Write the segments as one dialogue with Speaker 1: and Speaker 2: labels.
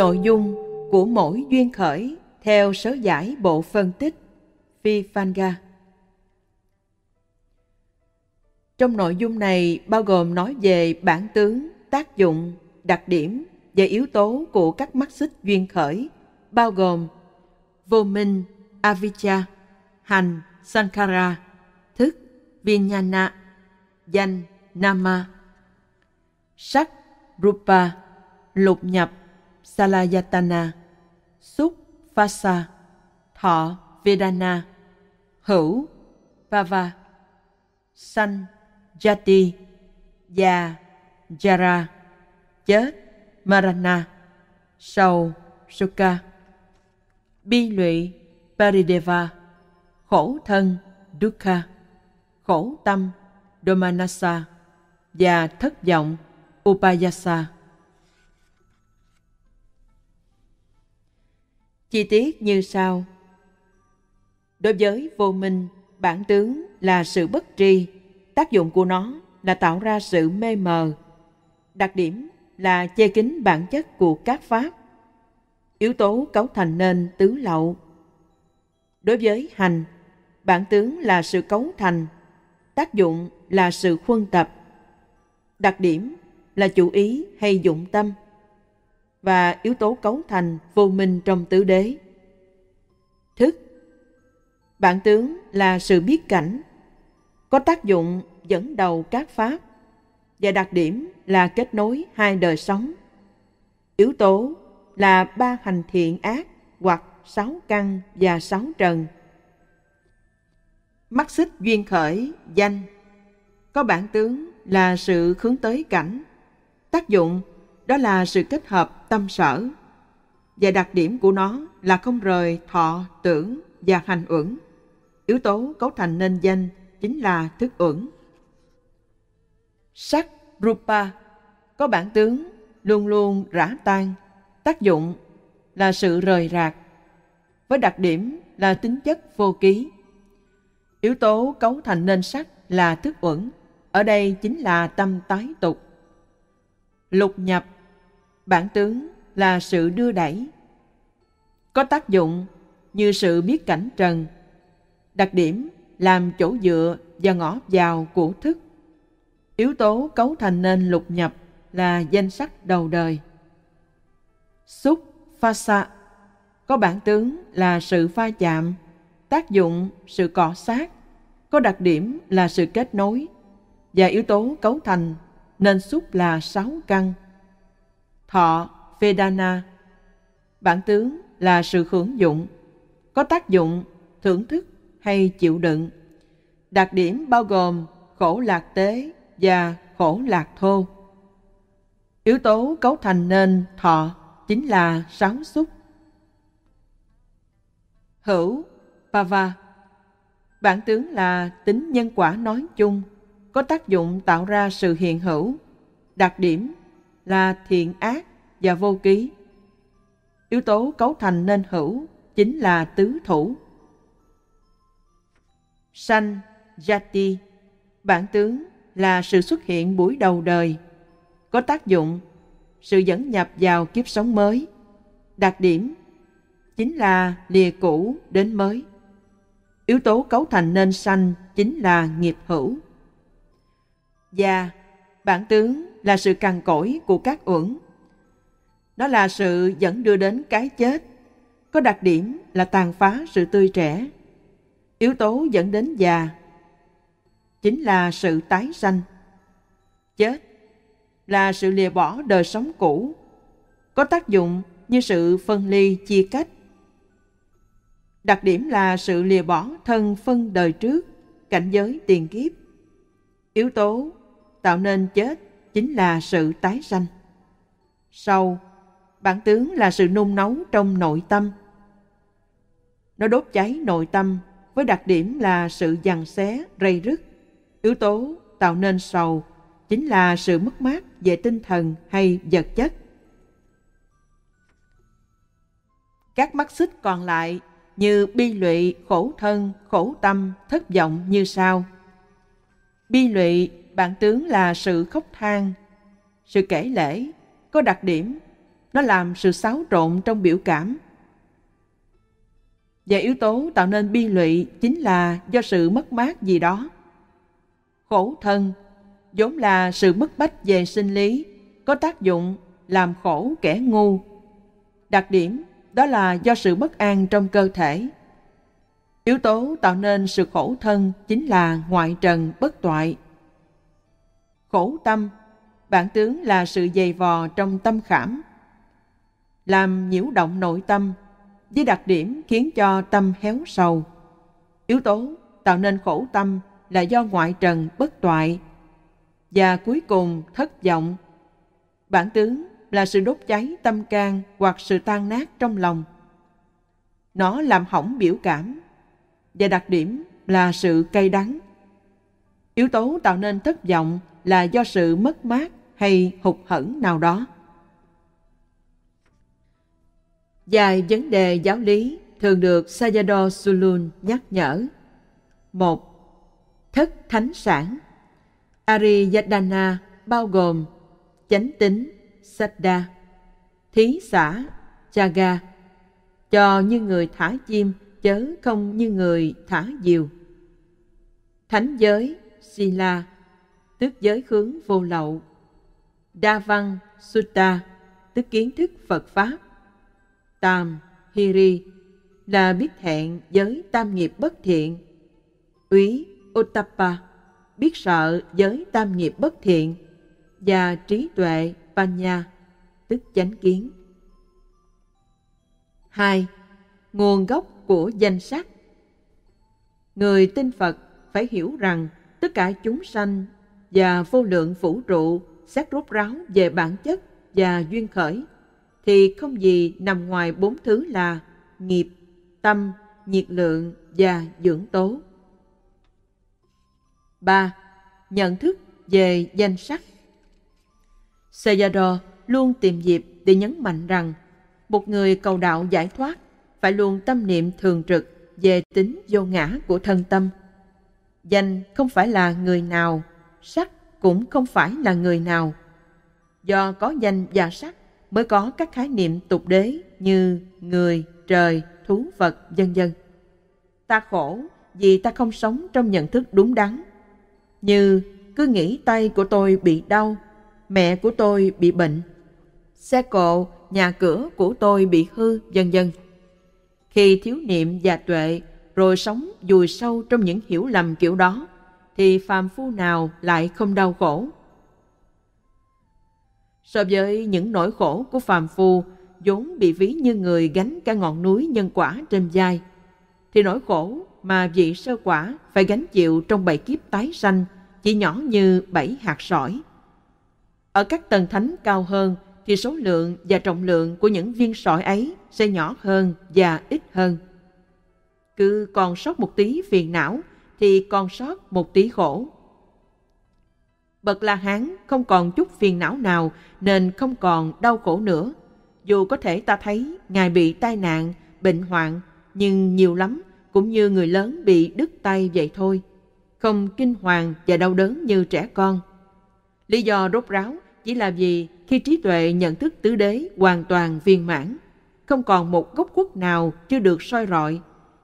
Speaker 1: Nội dung của mỗi duyên khởi theo sớ giải bộ phân tích Phi phanga Trong nội dung này bao gồm nói về bản tướng, tác dụng, đặc điểm và yếu tố của các mắt xích duyên khởi, bao gồm vô minh, avijja, hành, sankhara, thức, vinyana, danh, nama, sắc, rupa, lục nhập, Salayatana, Xúc Phasa, Thọ Vedana, Hữu Pava, Sanh Jati, Già Jara, Chết Marana, Sầu Sukha, Bi lụy Parideva, Khổ thân Dukkha, Khổ tâm Domanasa và thất vọng Upayasa. Chi tiết như sau. Đối với vô minh, bản tướng là sự bất tri, tác dụng của nó là tạo ra sự mê mờ. Đặc điểm là che kín bản chất của các pháp. Yếu tố cấu thành nên tứ lậu. Đối với hành, bản tướng là sự cấu thành, tác dụng là sự khuân tập. Đặc điểm là chủ ý hay dụng tâm và yếu tố cấu thành vô minh trong tứ đế. Thức Bản tướng là sự biết cảnh, có tác dụng dẫn đầu các pháp và đặc điểm là kết nối hai đời sống. Yếu tố là ba hành thiện ác hoặc sáu căn và sáu trần. Mắt xích duyên khởi, danh, có bản tướng là sự hướng tới cảnh, tác dụng đó là sự kết hợp tâm sở. Và đặc điểm của nó là không rời thọ, tưởng và hành uẩn. Yếu tố cấu thành nên danh chính là thức uẩn. Sắc Rupa có bản tướng luôn luôn rã tan, tác dụng là sự rời rạc, với đặc điểm là tính chất vô ký. Yếu tố cấu thành nên sắc là thức uẩn, ở đây chính là tâm tái tục. Lục nhập Bản tướng là sự đưa đẩy. Có tác dụng như sự biết cảnh trần. Đặc điểm làm chỗ dựa và ngõ vào của thức. Yếu tố cấu thành nên lục nhập là danh sắc đầu đời. Xúc pha sa có bản tướng là sự pha chạm, tác dụng sự cọ sát, có đặc điểm là sự kết nối và yếu tố cấu thành nên xúc là sáu căn thọ vedana bản tướng là sự hưởng dụng có tác dụng thưởng thức hay chịu đựng đặc điểm bao gồm khổ lạc tế và khổ lạc thô yếu tố cấu thành nên thọ chính là sáu xúc hữu pava bản tướng là tính nhân quả nói chung có tác dụng tạo ra sự hiện hữu đặc điểm là thiện ác và vô ký. Yếu tố cấu thành nên hữu chính là tứ thủ. Sanh, Jati, bản tướng là sự xuất hiện buổi đầu đời, có tác dụng, sự dẫn nhập vào kiếp sống mới. Đặc điểm chính là lìa cũ đến mới. Yếu tố cấu thành nên sanh chính là nghiệp hữu. Và bản tướng là sự cằn cỗi của các uẩn. Đó là sự dẫn đưa đến cái chết, có đặc điểm là tàn phá sự tươi trẻ. Yếu tố dẫn đến già chính là sự tái sanh. Chết là sự lìa bỏ đời sống cũ, có tác dụng như sự phân ly chia cách. Đặc điểm là sự lìa bỏ thân phân đời trước, cảnh giới tiền kiếp. Yếu tố tạo nên chết chính là sự tái sanh. Sau, bản tướng là sự nung nấu trong nội tâm. Nó đốt cháy nội tâm với đặc điểm là sự giằng xé, rây rứt. Yếu tố tạo nên sầu chính là sự mất mát về tinh thần hay vật chất. Các mắt xích còn lại như bi lụy, khổ thân, khổ tâm, thất vọng như sau. Bi lụy bản tướng là sự khóc than. Sự kể lễ có đặc điểm, nó làm sự xáo trộn trong biểu cảm. Và yếu tố tạo nên bi lụy chính là do sự mất mát gì đó. Khổ thân vốn là sự bức bách về sinh lý, có tác dụng làm khổ kẻ ngu. Đặc điểm đó là do sự bất an trong cơ thể. Yếu tố tạo nên sự khổ thân chính là ngoại trần bất toại khổ tâm bản tướng là sự dày vò trong tâm khảm làm nhiễu động nội tâm với đặc điểm khiến cho tâm héo sầu yếu tố tạo nên khổ tâm là do ngoại trần bất toại và cuối cùng thất vọng bản tướng là sự đốt cháy tâm can hoặc sự tan nát trong lòng nó làm hỏng biểu cảm và đặc điểm là sự cay đắng yếu tố tạo nên thất vọng là do sự mất mát hay hụt hẫn nào đó. Dài vấn đề giáo lý thường được Sayadaw Sulun nhắc nhở. một Thất thánh sản Ariyadana bao gồm chánh tính, sadda, thí xã, chaga, cho như người thả chim chớ không như người thả diều. Thánh giới, sila, tức giới hướng vô lậu. Đa văn sutta, tức kiến thức Phật Pháp. Tam hiri là biết thẹn giới tam nghiệp bất thiện. Úy Uttappa biết sợ giới tam nghiệp bất thiện và trí tuệ Panya tức chánh kiến. hai Nguồn gốc của danh sắc Người tin Phật phải hiểu rằng tất cả chúng sanh và vô lượng vũ trụ xét rút ráo về bản chất và duyên khởi, thì không gì nằm ngoài bốn thứ là nghiệp, tâm, nhiệt lượng và dưỡng tố. Ba Nhận thức về danh sắc Sayadaw luôn tìm dịp để nhấn mạnh rằng một người cầu đạo giải thoát phải luôn tâm niệm thường trực về tính vô ngã của thân tâm. Danh không phải là người nào sắc cũng không phải là người nào. Do có danh và sắc mới có các khái niệm tục đế như người, trời, thú vật, vân dân. Ta khổ vì ta không sống trong nhận thức đúng đắn. Như cứ nghĩ tay của tôi bị đau, mẹ của tôi bị bệnh, xe cộ, nhà cửa của tôi bị hư, vân dân. Khi thiếu niệm và tuệ rồi sống dùi sâu trong những hiểu lầm kiểu đó, thì phàm phu nào lại không đau khổ? So với những nỗi khổ của phàm phu vốn bị ví như người gánh cả ngọn núi nhân quả trên vai, thì nỗi khổ mà vị sơ quả phải gánh chịu trong bảy kiếp tái sanh chỉ nhỏ như bảy hạt sỏi. Ở các tầng thánh cao hơn thì số lượng và trọng lượng của những viên sỏi ấy sẽ nhỏ hơn và ít hơn. Cứ còn sót một tí phiền não thì còn sót một tí khổ. Bậc La Hán không còn chút phiền não nào nên không còn đau khổ nữa. Dù có thể ta thấy Ngài bị tai nạn, bệnh hoạn, nhưng nhiều lắm cũng như người lớn bị đứt tay vậy thôi. Không kinh hoàng và đau đớn như trẻ con. Lý do rốt ráo chỉ là vì khi trí tuệ nhận thức tứ đế hoàn toàn viên mãn, không còn một gốc quốc nào chưa được soi rọi,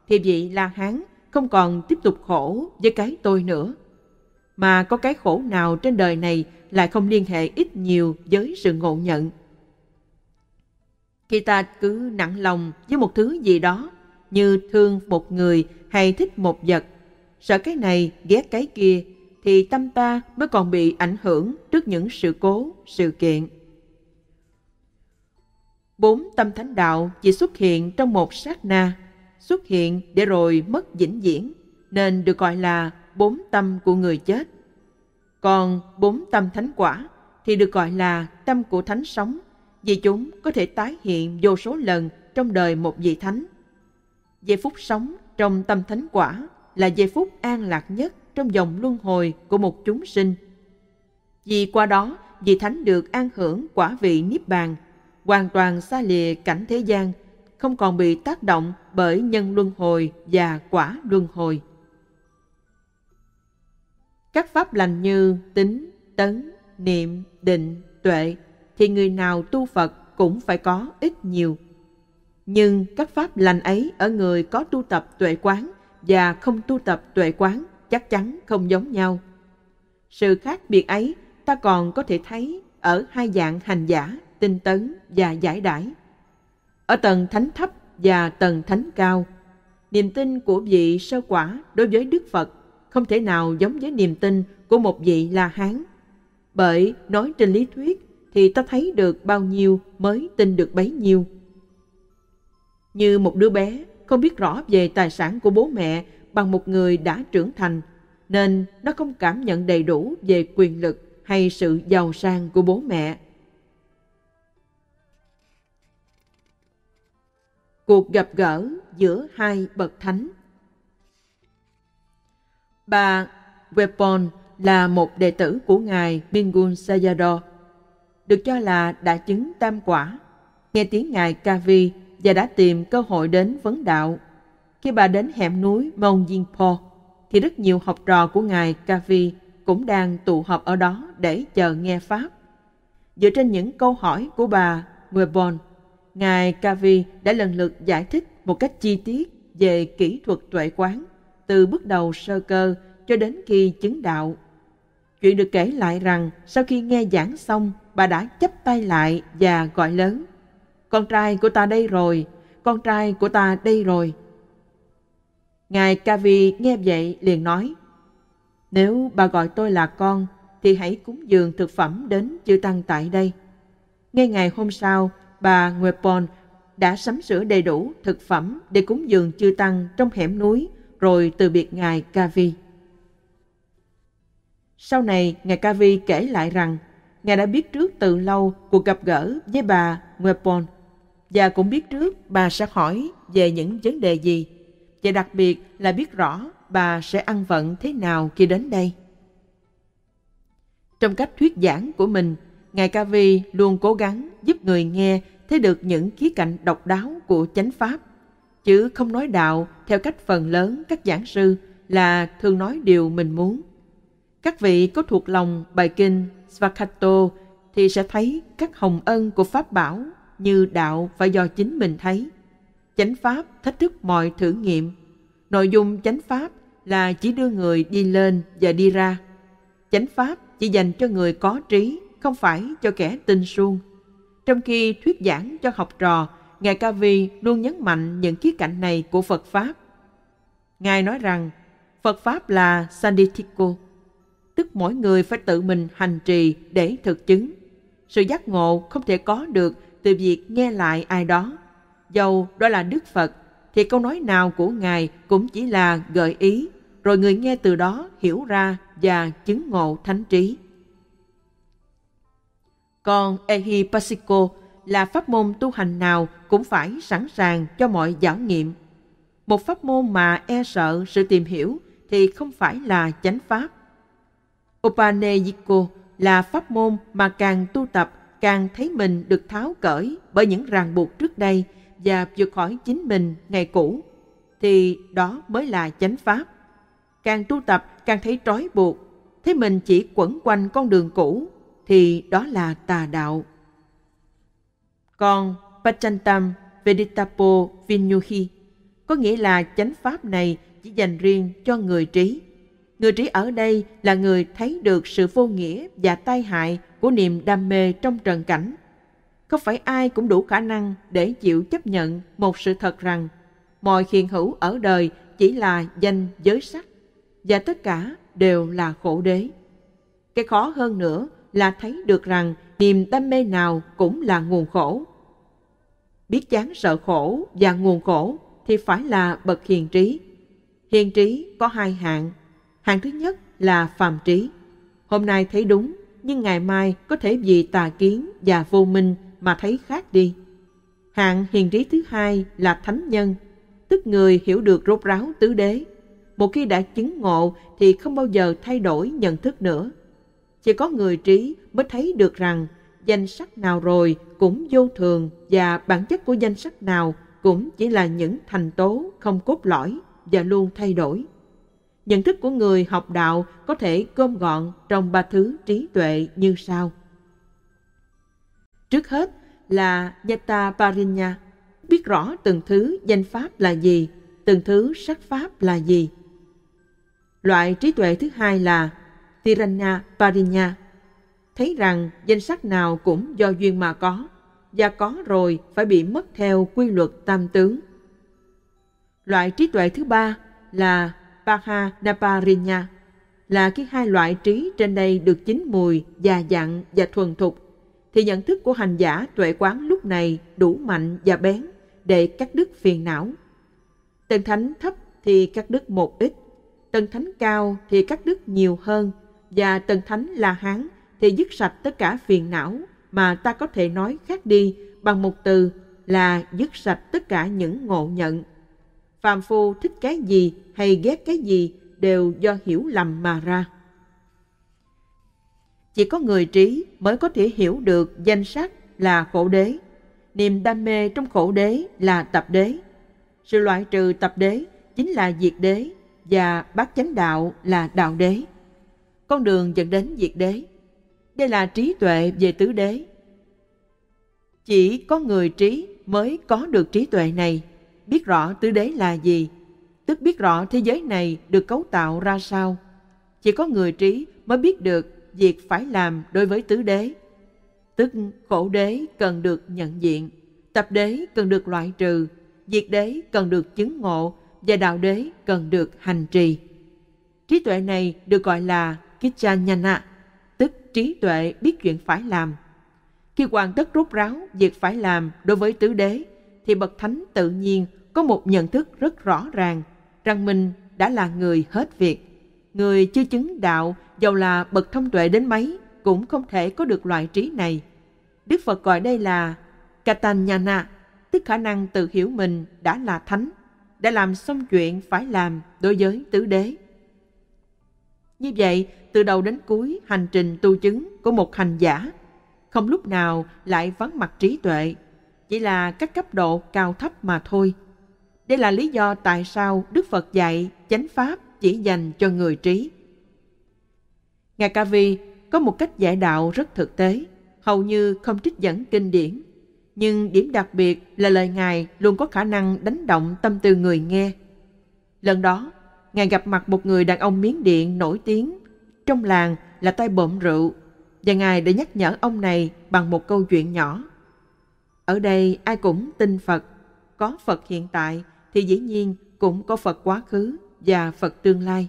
Speaker 1: thì vị La Hán không còn tiếp tục khổ với cái tôi nữa. Mà có cái khổ nào trên đời này lại không liên hệ ít nhiều với sự ngộ nhận. Khi ta cứ nặng lòng với một thứ gì đó, như thương một người hay thích một vật, sợ cái này ghét cái kia, thì tâm ta mới còn bị ảnh hưởng trước những sự cố, sự kiện. Bốn tâm thánh đạo chỉ xuất hiện trong một sát na xuất hiện để rồi mất vĩnh viễn, nên được gọi là bốn tâm của người chết. Còn bốn tâm thánh quả thì được gọi là tâm của thánh sống, vì chúng có thể tái hiện vô số lần trong đời một vị thánh. Giây phút sống trong tâm thánh quả là giây phút an lạc nhất trong dòng luân hồi của một chúng sinh. Vì qua đó, vị thánh được an hưởng quả vị niết bàn, hoàn toàn xa lìa cảnh thế gian không còn bị tác động bởi nhân luân hồi và quả luân hồi. Các pháp lành như tính, tấn, niệm, định, tuệ thì người nào tu Phật cũng phải có ít nhiều. Nhưng các pháp lành ấy ở người có tu tập tuệ quán và không tu tập tuệ quán chắc chắn không giống nhau. Sự khác biệt ấy ta còn có thể thấy ở hai dạng hành giả, tinh tấn và giải đãi. Ở tầng thánh thấp và tầng thánh cao, niềm tin của vị sơ quả đối với Đức Phật không thể nào giống với niềm tin của một vị La Hán. Bởi nói trên lý thuyết thì ta thấy được bao nhiêu mới tin được bấy nhiêu. Như một đứa bé không biết rõ về tài sản của bố mẹ bằng một người đã trưởng thành, nên nó không cảm nhận đầy đủ về quyền lực hay sự giàu sang của bố mẹ. cuộc gặp gỡ giữa hai bậc thánh. Bà Wepon là một đệ tử của ngài Bingun Sayadaw, được cho là đã chứng tam quả, nghe tiếng ngài Kavi và đã tìm cơ hội đến vấn đạo. Khi bà đến hẻm núi Mông Yingpo, thì rất nhiều học trò của ngài Kavi cũng đang tụ họp ở đó để chờ nghe pháp. Dựa trên những câu hỏi của bà Webon, Ngài Kavi đã lần lượt giải thích một cách chi tiết về kỹ thuật tuệ quán, từ bước đầu sơ cơ cho đến khi chứng đạo. Chuyện được kể lại rằng sau khi nghe giảng xong, bà đã chấp tay lại và gọi lớn. Con trai của ta đây rồi, con trai của ta đây rồi. Ngài Kavi nghe vậy liền nói, Nếu bà gọi tôi là con, thì hãy cúng dường thực phẩm đến chư Tăng tại đây. Ngay ngày hôm sau, bà Nguepon đã sắm sửa đầy đủ thực phẩm để cúng dường chư tăng trong hẻm núi rồi từ biệt ngài Kavi. Sau này, ngài Kavi kể lại rằng ngài đã biết trước từ lâu cuộc gặp gỡ với bà Nguepon và cũng biết trước bà sẽ hỏi về những vấn đề gì và đặc biệt là biết rõ bà sẽ ăn vận thế nào khi đến đây. Trong cách thuyết giảng của mình, Ngài Cavi luôn cố gắng giúp người nghe thấy được những khía cạnh độc đáo của chánh pháp, chứ không nói đạo theo cách phần lớn các giảng sư là thường nói điều mình muốn. Các vị có thuộc lòng bài kinh Svakato thì sẽ thấy các hồng ân của Pháp bảo như đạo và do chính mình thấy. Chánh Pháp thách thức mọi thử nghiệm. Nội dung chánh Pháp là chỉ đưa người đi lên và đi ra. Chánh Pháp chỉ dành cho người có trí không phải cho kẻ tinh suông. Trong khi thuyết giảng cho học trò, Ngài Ca Vi luôn nhấn mạnh những khía cạnh này của Phật Pháp. Ngài nói rằng, Phật Pháp là Sanditiko, tức mỗi người phải tự mình hành trì để thực chứng. Sự giác ngộ không thể có được từ việc nghe lại ai đó. Dầu đó là Đức Phật, thì câu nói nào của Ngài cũng chỉ là gợi ý, rồi người nghe từ đó hiểu ra và chứng ngộ thánh trí. Còn Ehipasiko là pháp môn tu hành nào cũng phải sẵn sàng cho mọi giáo nghiệm. Một pháp môn mà e sợ sự tìm hiểu thì không phải là chánh pháp. Upaneyiko là pháp môn mà càng tu tập càng thấy mình được tháo cởi bởi những ràng buộc trước đây và vượt khỏi chính mình ngày cũ thì đó mới là chánh pháp. Càng tu tập càng thấy trói buộc, thấy mình chỉ quẩn quanh con đường cũ thì đó là tà đạo. Còn Pachantam Veditapo Vinyuhi có nghĩa là chánh pháp này chỉ dành riêng cho người trí. Người trí ở đây là người thấy được sự vô nghĩa và tai hại của niềm đam mê trong trần cảnh. Không phải ai cũng đủ khả năng để chịu chấp nhận một sự thật rằng mọi hiện hữu ở đời chỉ là danh giới sắc và tất cả đều là khổ đế. Cái khó hơn nữa là thấy được rằng niềm đam mê nào cũng là nguồn khổ. Biết chán sợ khổ và nguồn khổ thì phải là bậc hiền trí. Hiền trí có hai hạng. Hạng thứ nhất là phàm trí. Hôm nay thấy đúng, nhưng ngày mai có thể vì tà kiến và vô minh mà thấy khác đi. Hạng hiền trí thứ hai là thánh nhân, tức người hiểu được rốt ráo tứ đế. Một khi đã chứng ngộ thì không bao giờ thay đổi nhận thức nữa chỉ có người trí mới thấy được rằng danh sắc nào rồi cũng vô thường và bản chất của danh sắc nào cũng chỉ là những thành tố không cốt lõi và luôn thay đổi. Nhận thức của người học đạo có thể gom gọn trong ba thứ trí tuệ như sau. Trước hết là Yata Parinya, biết rõ từng thứ danh pháp là gì, từng thứ sắc pháp là gì. Loại trí tuệ thứ hai là Tirana Parinya. Thấy rằng danh sắc nào cũng do duyên mà có, và có rồi phải bị mất theo quy luật tam tướng. Loại trí tuệ thứ ba là Paha Naparinya, là khi hai loại trí trên đây được chín mùi, già dặn và thuần thục, thì nhận thức của hành giả tuệ quán lúc này đủ mạnh và bén để cắt đứt phiền não. tân thánh thấp thì cắt đứt một ít, tân thánh cao thì cắt đứt nhiều hơn và Tần Thánh là Hán thì dứt sạch tất cả phiền não mà ta có thể nói khác đi bằng một từ là dứt sạch tất cả những ngộ nhận. Phàm phu thích cái gì hay ghét cái gì đều do hiểu lầm mà ra. Chỉ có người trí mới có thể hiểu được danh sắc là khổ đế, niềm đam mê trong khổ đế là tập đế. Sự loại trừ tập đế chính là diệt đế và bát chánh đạo là đạo đế con đường dẫn đến diệt đế. Đây là trí tuệ về tứ đế. Chỉ có người trí mới có được trí tuệ này, biết rõ tứ đế là gì, tức biết rõ thế giới này được cấu tạo ra sao. Chỉ có người trí mới biết được việc phải làm đối với tứ đế. Tức khổ đế cần được nhận diện, tập đế cần được loại trừ, diệt đế cần được chứng ngộ và đạo đế cần được hành trì. Trí tuệ này được gọi là Kijanyana, tức trí tuệ biết chuyện phải làm. Khi hoàn tất rút ráo việc phải làm đối với tứ đế, thì Bậc Thánh tự nhiên có một nhận thức rất rõ ràng rằng mình đã là người hết việc. Người chưa chứng đạo, dầu là bậc thông tuệ đến mấy, cũng không thể có được loại trí này. Đức Phật gọi đây là Katanyana, tức khả năng tự hiểu mình đã là thánh, đã làm xong chuyện phải làm đối với tứ đế. Như vậy, từ đầu đến cuối hành trình tu chứng của một hành giả không lúc nào lại vắng mặt trí tuệ, chỉ là các cấp độ cao thấp mà thôi. Đây là lý do tại sao Đức Phật dạy chánh pháp chỉ dành cho người trí. Ngài Ca Vi có một cách giải đạo rất thực tế, hầu như không trích dẫn kinh điển. Nhưng điểm đặc biệt là lời Ngài luôn có khả năng đánh động tâm tư người nghe. Lần đó, Ngài gặp mặt một người đàn ông Miến Điện nổi tiếng, trong làng là tay bộm rượu, và Ngài đã nhắc nhở ông này bằng một câu chuyện nhỏ. Ở đây ai cũng tin Phật, có Phật hiện tại thì dĩ nhiên cũng có Phật quá khứ và Phật tương lai.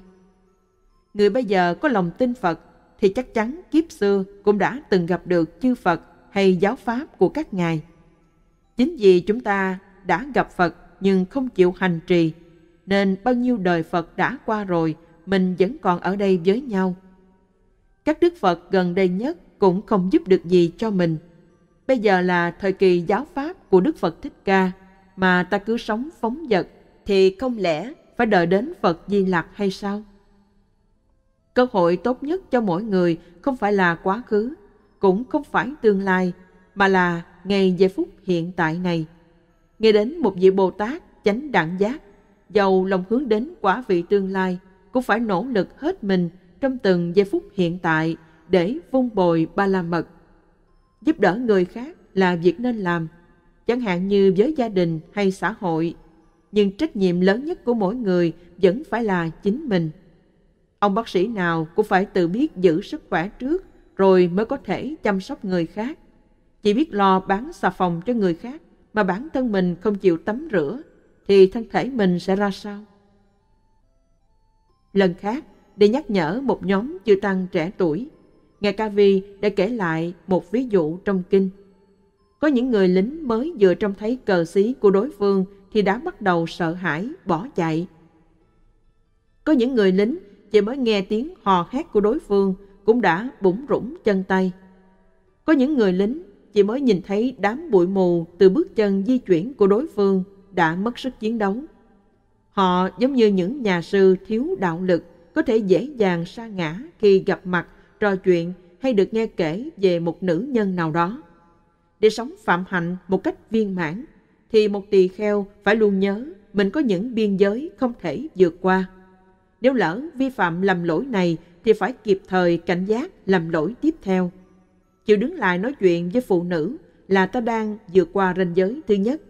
Speaker 1: Người bây giờ có lòng tin Phật thì chắc chắn kiếp xưa cũng đã từng gặp được chư Phật hay giáo pháp của các ngài. Chính vì chúng ta đã gặp Phật nhưng không chịu hành trì nên bao nhiêu đời Phật đã qua rồi, mình vẫn còn ở đây với nhau. Các đức Phật gần đây nhất cũng không giúp được gì cho mình. Bây giờ là thời kỳ giáo pháp của Đức Phật Thích Ca, mà ta cứ sống phóng dật, thì không lẽ phải đợi đến Phật Di Lặc hay sao? Cơ hội tốt nhất cho mỗi người không phải là quá khứ, cũng không phải tương lai, mà là ngày giây phút hiện tại này. Nghe đến một vị Bồ Tát chánh đẳng giác dầu lòng hướng đến quả vị tương lai cũng phải nỗ lực hết mình trong từng giây phút hiện tại để vun bồi ba la mật. Giúp đỡ người khác là việc nên làm, chẳng hạn như với gia đình hay xã hội, nhưng trách nhiệm lớn nhất của mỗi người vẫn phải là chính mình. Ông bác sĩ nào cũng phải tự biết giữ sức khỏe trước rồi mới có thể chăm sóc người khác. Chỉ biết lo bán xà phòng cho người khác mà bản thân mình không chịu tắm rửa thì thân thể mình sẽ ra sao? Lần khác, để nhắc nhở một nhóm chư tăng trẻ tuổi, Ngài Ca Vi đã kể lại một ví dụ trong kinh. Có những người lính mới vừa trông thấy cờ xí của đối phương thì đã bắt đầu sợ hãi, bỏ chạy. Có những người lính chỉ mới nghe tiếng hò hét của đối phương cũng đã bủng rủng chân tay. Có những người lính chỉ mới nhìn thấy đám bụi mù từ bước chân di chuyển của đối phương đã mất sức chiến đấu. Họ giống như những nhà sư thiếu đạo lực có thể dễ dàng sa ngã khi gặp mặt, trò chuyện hay được nghe kể về một nữ nhân nào đó. Để sống phạm hạnh một cách viên mãn, thì một tỳ kheo phải luôn nhớ mình có những biên giới không thể vượt qua. Nếu lỡ vi phạm lầm lỗi này thì phải kịp thời cảnh giác làm lỗi tiếp theo. Chịu đứng lại nói chuyện với phụ nữ là ta đang vượt qua ranh giới thứ nhất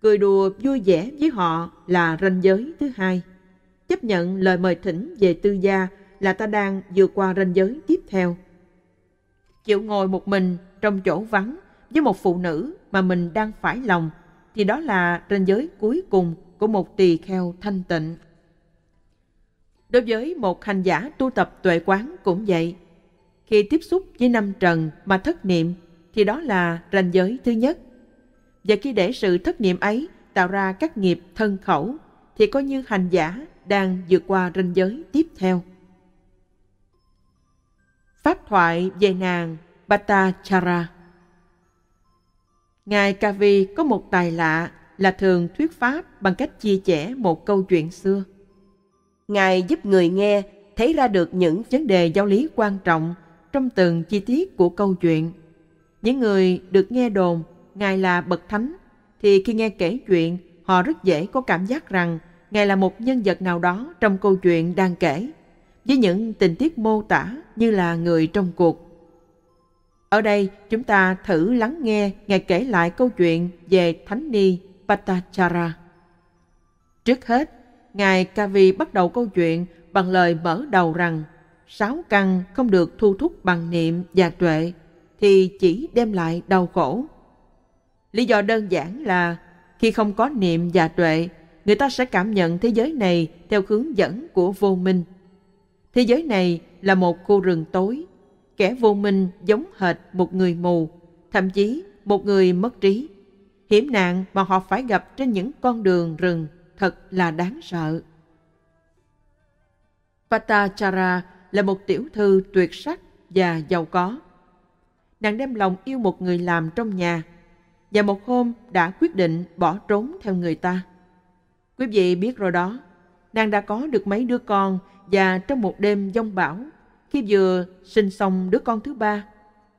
Speaker 1: cười đùa vui vẻ với họ là ranh giới thứ hai. Chấp nhận lời mời thỉnh về tư gia là ta đang vượt qua ranh giới tiếp theo. Chịu ngồi một mình trong chỗ vắng với một phụ nữ mà mình đang phải lòng thì đó là ranh giới cuối cùng của một tỳ kheo thanh tịnh. Đối với một hành giả tu tập tuệ quán cũng vậy. Khi tiếp xúc với năm trần mà thất niệm thì đó là ranh giới thứ nhất và khi để sự thất niệm ấy tạo ra các nghiệp thân khẩu, thì coi như hành giả đang vượt qua ranh giới tiếp theo. Pháp thoại về nàng Bhattachara Ngài Kavi có một tài lạ là thường thuyết pháp bằng cách chia sẻ một câu chuyện xưa. Ngài giúp người nghe thấy ra được những vấn đề giáo lý quan trọng trong từng chi tiết của câu chuyện. Những người được nghe đồn Ngài là Bậc Thánh, thì khi nghe kể chuyện, họ rất dễ có cảm giác rằng Ngài là một nhân vật nào đó trong câu chuyện đang kể, với những tình tiết mô tả như là người trong cuộc. Ở đây, chúng ta thử lắng nghe Ngài kể lại câu chuyện về Thánh Ni Patachara. Trước hết, Ngài Kavi bắt đầu câu chuyện bằng lời mở đầu rằng sáu căn không được thu thúc bằng niệm và tuệ thì chỉ đem lại đau khổ. Lý do đơn giản là khi không có niệm và tuệ, người ta sẽ cảm nhận thế giới này theo hướng dẫn của vô minh. Thế giới này là một khu rừng tối, kẻ vô minh giống hệt một người mù, thậm chí một người mất trí. Hiểm nạn mà họ phải gặp trên những con đường rừng thật là đáng sợ. Patachara là một tiểu thư tuyệt sắc và giàu có. Nàng đem lòng yêu một người làm trong nhà – và một hôm đã quyết định bỏ trốn theo người ta. Quý vị biết rồi đó, nàng đã có được mấy đứa con và trong một đêm giông bão, khi vừa sinh xong đứa con thứ ba,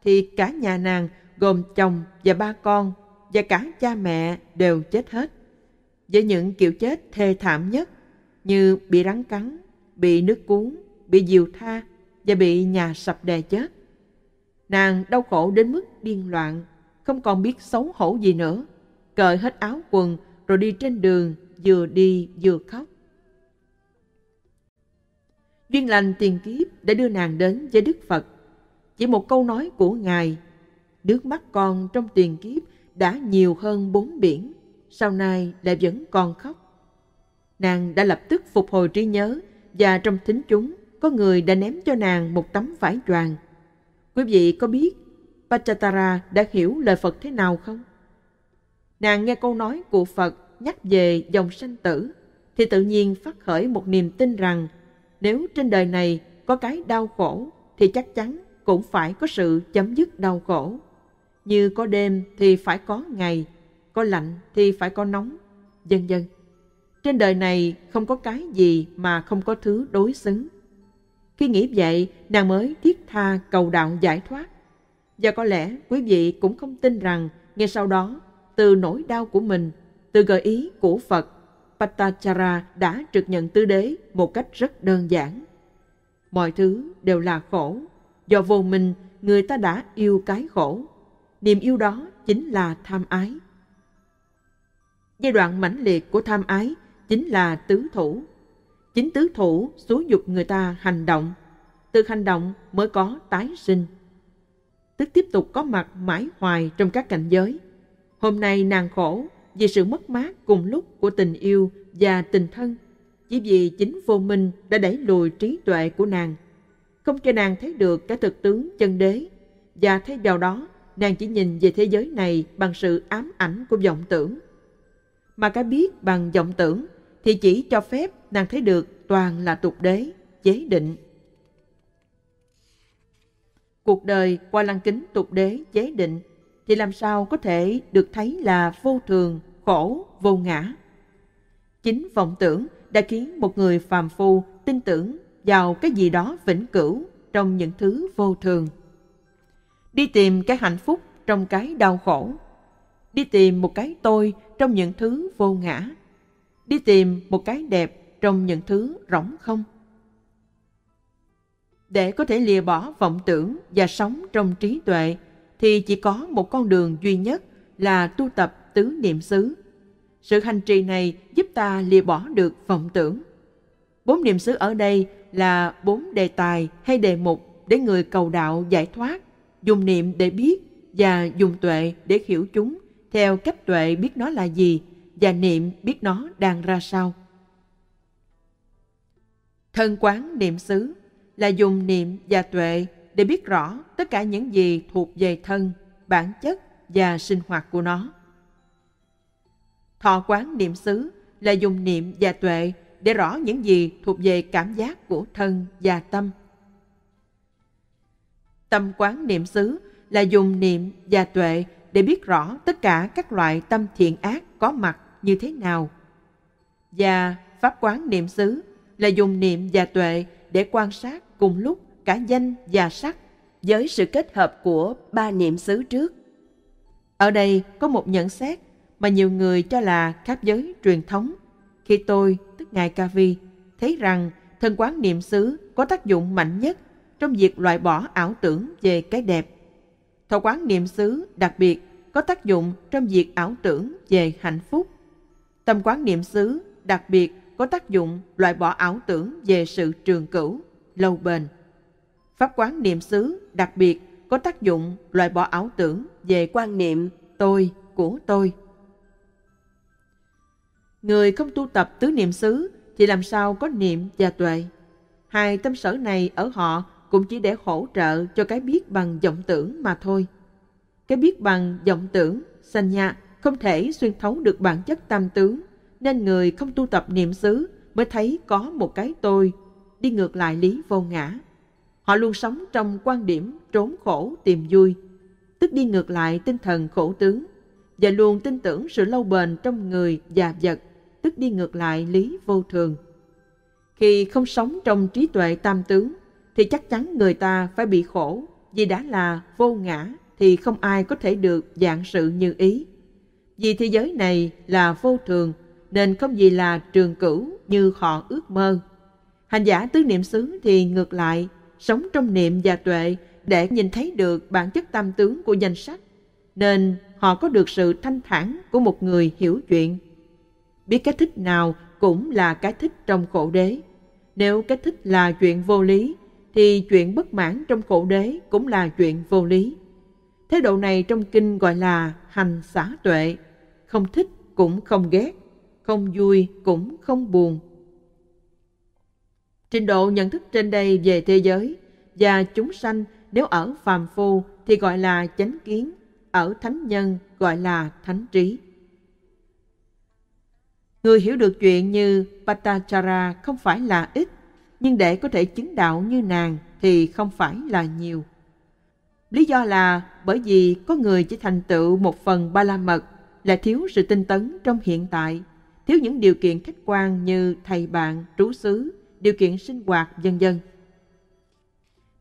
Speaker 1: thì cả nhà nàng gồm chồng và ba con và cả cha mẹ đều chết hết. Với những kiểu chết thê thảm nhất như bị rắn cắn, bị nước cuốn, bị diều tha và bị nhà sập đè chết. Nàng đau khổ đến mức điên loạn không còn biết xấu hổ gì nữa. Cởi hết áo quần rồi đi trên đường, vừa đi vừa khóc. Duyên lành tiền kiếp đã đưa nàng đến với Đức Phật. Chỉ một câu nói của Ngài, nước mắt con trong tiền kiếp đã nhiều hơn bốn biển, sau này lại vẫn còn khóc. Nàng đã lập tức phục hồi trí nhớ và trong thính chúng có người đã ném cho nàng một tấm vải choàng. Quý vị có biết Pachatara đã hiểu lời Phật thế nào không? Nàng nghe câu nói của Phật nhắc về dòng sanh tử thì tự nhiên phát khởi một niềm tin rằng nếu trên đời này có cái đau khổ thì chắc chắn cũng phải có sự chấm dứt đau khổ. Như có đêm thì phải có ngày, có lạnh thì phải có nóng, vân vân. Trên đời này không có cái gì mà không có thứ đối xứng. Khi nghĩ vậy, nàng mới thiết tha cầu đạo giải thoát và có lẽ quý vị cũng không tin rằng ngay sau đó, từ nỗi đau của mình, từ gợi ý của Phật, Patachara đã trực nhận tư đế một cách rất đơn giản. Mọi thứ đều là khổ. Do vô minh, người ta đã yêu cái khổ. Niềm yêu đó chính là tham ái. Giai đoạn mãnh liệt của tham ái chính là tứ thủ. Chính tứ thủ xúi dục người ta hành động. Từ hành động mới có tái sinh tức tiếp tục có mặt mãi hoài trong các cảnh giới. Hôm nay nàng khổ vì sự mất mát cùng lúc của tình yêu và tình thân, chỉ vì chính vô minh đã đẩy lùi trí tuệ của nàng, không cho nàng thấy được cái thực tướng chân đế, và thay vào đó nàng chỉ nhìn về thế giới này bằng sự ám ảnh của vọng tưởng. Mà cái biết bằng vọng tưởng thì chỉ cho phép nàng thấy được toàn là tục đế, chế định cuộc đời qua lăng kính tục đế chế định thì làm sao có thể được thấy là vô thường, khổ, vô ngã. Chính vọng tưởng đã khiến một người phàm phu tin tưởng vào cái gì đó vĩnh cửu trong những thứ vô thường. Đi tìm cái hạnh phúc trong cái đau khổ. Đi tìm một cái tôi trong những thứ vô ngã. Đi tìm một cái đẹp trong những thứ rỗng không. Để có thể lìa bỏ vọng tưởng và sống trong trí tuệ thì chỉ có một con đường duy nhất là tu tập tứ niệm xứ. Sự hành trì này giúp ta lìa bỏ được vọng tưởng. Bốn niệm xứ ở đây là bốn đề tài hay đề mục để người cầu đạo giải thoát, dùng niệm để biết và dùng tuệ để hiểu chúng theo cách tuệ biết nó là gì và niệm biết nó đang ra sao. Thân quán niệm xứ là dùng niệm và tuệ để biết rõ tất cả những gì thuộc về thân, bản chất và sinh hoạt của nó. Thọ quán niệm xứ là dùng niệm và tuệ để rõ những gì thuộc về cảm giác của thân và tâm. Tâm quán niệm xứ là dùng niệm và tuệ để biết rõ tất cả các loại tâm thiện ác có mặt như thế nào. Và pháp quán niệm xứ là dùng niệm và tuệ để quan sát cùng lúc cả danh và sắc với sự kết hợp của ba niệm xứ trước. Ở đây có một nhận xét mà nhiều người cho là khác giới truyền thống. Khi tôi, tức Ngài Ca Vi, thấy rằng thân quán niệm xứ có tác dụng mạnh nhất trong việc loại bỏ ảo tưởng về cái đẹp. Thọ quán niệm xứ đặc biệt có tác dụng trong việc ảo tưởng về hạnh phúc. Tâm quán niệm xứ đặc biệt có tác dụng loại bỏ ảo tưởng về sự trường cửu lâu bền. Pháp quán niệm xứ đặc biệt có tác dụng loại bỏ ảo tưởng về quan niệm tôi của tôi. Người không tu tập tứ niệm xứ thì làm sao có niệm và tuệ. Hai tâm sở này ở họ cũng chỉ để hỗ trợ cho cái biết bằng vọng tưởng mà thôi. Cái biết bằng vọng tưởng, sanh nhạ không thể xuyên thấu được bản chất tam tướng, nên người không tu tập niệm xứ mới thấy có một cái tôi đi ngược lại lý vô ngã. Họ luôn sống trong quan điểm trốn khổ tìm vui, tức đi ngược lại tinh thần khổ tướng và luôn tin tưởng sự lâu bền trong người và vật, tức đi ngược lại lý vô thường. Khi không sống trong trí tuệ tam tướng, thì chắc chắn người ta phải bị khổ, vì đã là vô ngã thì không ai có thể được dạng sự như ý. Vì thế giới này là vô thường, nên không gì là trường cửu như họ ước mơ. Hành giả tứ niệm xứ thì ngược lại, sống trong niệm và tuệ để nhìn thấy được bản chất tam tướng của danh sách, nên họ có được sự thanh thản của một người hiểu chuyện. Biết cái thích nào cũng là cái thích trong khổ đế. Nếu cái thích là chuyện vô lý, thì chuyện bất mãn trong khổ đế cũng là chuyện vô lý. Thế độ này trong kinh gọi là hành xả tuệ, không thích cũng không ghét, không vui cũng không buồn, Trình độ nhận thức trên đây về thế giới và chúng sanh nếu ở phàm phu thì gọi là chánh kiến, ở thánh nhân gọi là thánh trí. Người hiểu được chuyện như Patachara không phải là ít, nhưng để có thể chứng đạo như nàng thì không phải là nhiều. Lý do là bởi vì có người chỉ thành tựu một phần ba la mật là thiếu sự tinh tấn trong hiện tại, thiếu những điều kiện khách quan như thầy bạn, trú xứ, điều kiện sinh hoạt, vân dân.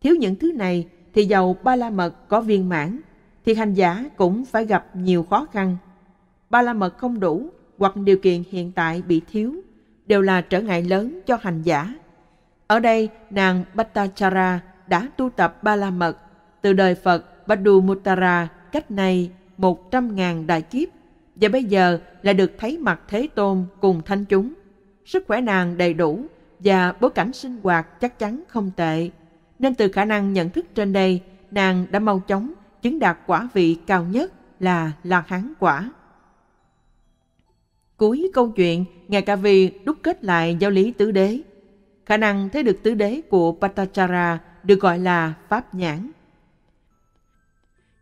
Speaker 1: Thiếu những thứ này thì dầu ba la mật có viên mãn, thì hành giả cũng phải gặp nhiều khó khăn. Ba la mật không đủ hoặc điều kiện hiện tại bị thiếu đều là trở ngại lớn cho hành giả. Ở đây, nàng Bhattachara đã tu tập ba la mật từ đời Phật Badu Muttara cách này 100.000 đại kiếp và bây giờ lại được thấy mặt Thế Tôn cùng thanh chúng. Sức khỏe nàng đầy đủ và bối cảnh sinh hoạt chắc chắn không tệ, nên từ khả năng nhận thức trên đây, nàng đã mau chóng chứng đạt quả vị cao nhất là lạc hán quả. Cuối câu chuyện, ngài Ca Vi đúc kết lại giáo lý tứ đế. Khả năng thấy được tứ đế của Patachara được gọi là pháp nhãn.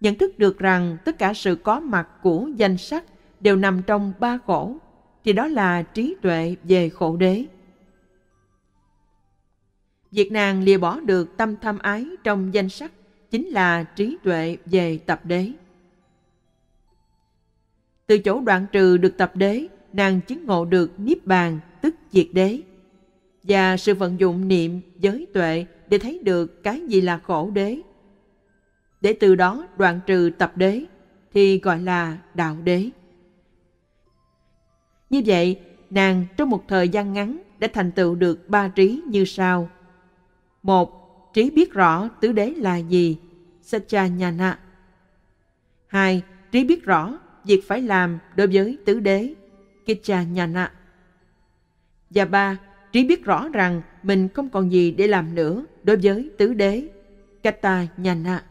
Speaker 1: Nhận thức được rằng tất cả sự có mặt của danh sắc đều nằm trong ba khổ, thì đó là trí tuệ về khổ đế. Việc nàng lìa bỏ được tâm tham ái trong danh sắc chính là trí tuệ về tập đế. Từ chỗ đoạn trừ được tập đế, nàng chứng ngộ được niết bàn, tức diệt đế. Và sự vận dụng niệm, giới tuệ để thấy được cái gì là khổ đế. Để từ đó đoạn trừ tập đế, thì gọi là đạo đế. Như vậy, nàng trong một thời gian ngắn đã thành tựu được ba trí như sau. 1. Trí biết rõ tứ đế là gì? Satchanyana 2. Trí biết rõ việc phải làm đối với tứ đế Kichanyana Và 3. Trí biết rõ rằng mình không còn gì để làm nữa đối với tứ đế Katayana